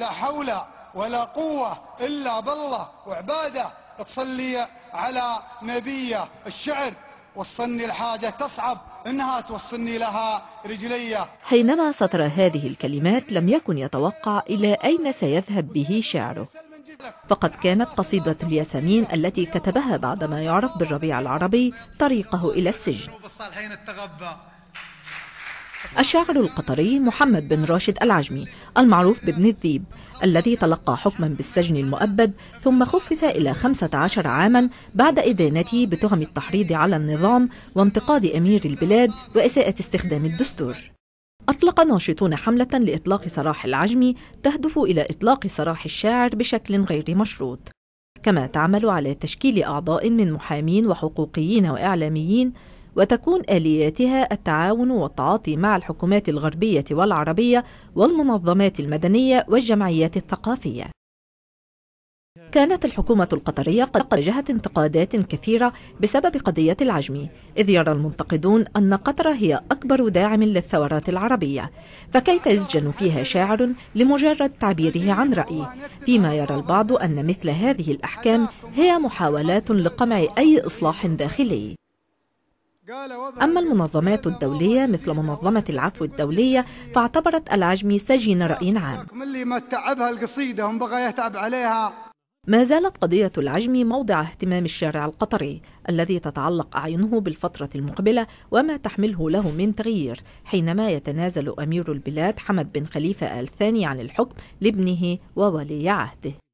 لا حول ولا قوة إلا بالله وعبادة تصلي على نبيه الشعر وصلني الحاجة تصعب إنها توصلني لها رجلية حينما سطر هذه الكلمات لم يكن يتوقع إلى أين سيذهب به شعره فقد كانت قصيدة الياسمين التي كتبها بعدما يعرف بالربيع العربي طريقه إلى السجن الشاعر القطري محمد بن راشد العجمي المعروف بابن الذيب الذي تلقى حكما بالسجن المؤبد ثم خفف إلى 15 عاما بعد إدانته بتهم التحريض على النظام وانتقاد أمير البلاد وإساءة استخدام الدستور أطلق ناشطون حملة لإطلاق سراح العجمي تهدف إلى إطلاق سراح الشاعر بشكل غير مشروط كما تعمل على تشكيل أعضاء من محامين وحقوقيين وإعلاميين وتكون آلياتها التعاون والتعاطي مع الحكومات الغربية والعربية والمنظمات المدنية والجمعيات الثقافية كانت الحكومة القطرية قد واجهت انتقادات كثيرة بسبب قضية العجم إذ يرى المنتقدون أن قطر هي أكبر داعم للثورات العربية فكيف يسجن فيها شاعر لمجرد تعبيره عن رأيه فيما يرى البعض أن مثل هذه الأحكام هي محاولات لقمع أي إصلاح داخلي أما المنظمات الدولية مثل منظمة العفو الدولية فاعتبرت العجمي سجين رأي عام اللي ما تعبها القصيدة هم بغى يتعب عليها ما زالت قضية العجم موضع اهتمام الشارع القطري الذي تتعلق أعينه بالفترة المقبلة وما تحمله له من تغيير حينما يتنازل أمير البلاد حمد بن خليفة آل ثاني عن الحكم لابنه وولي عهده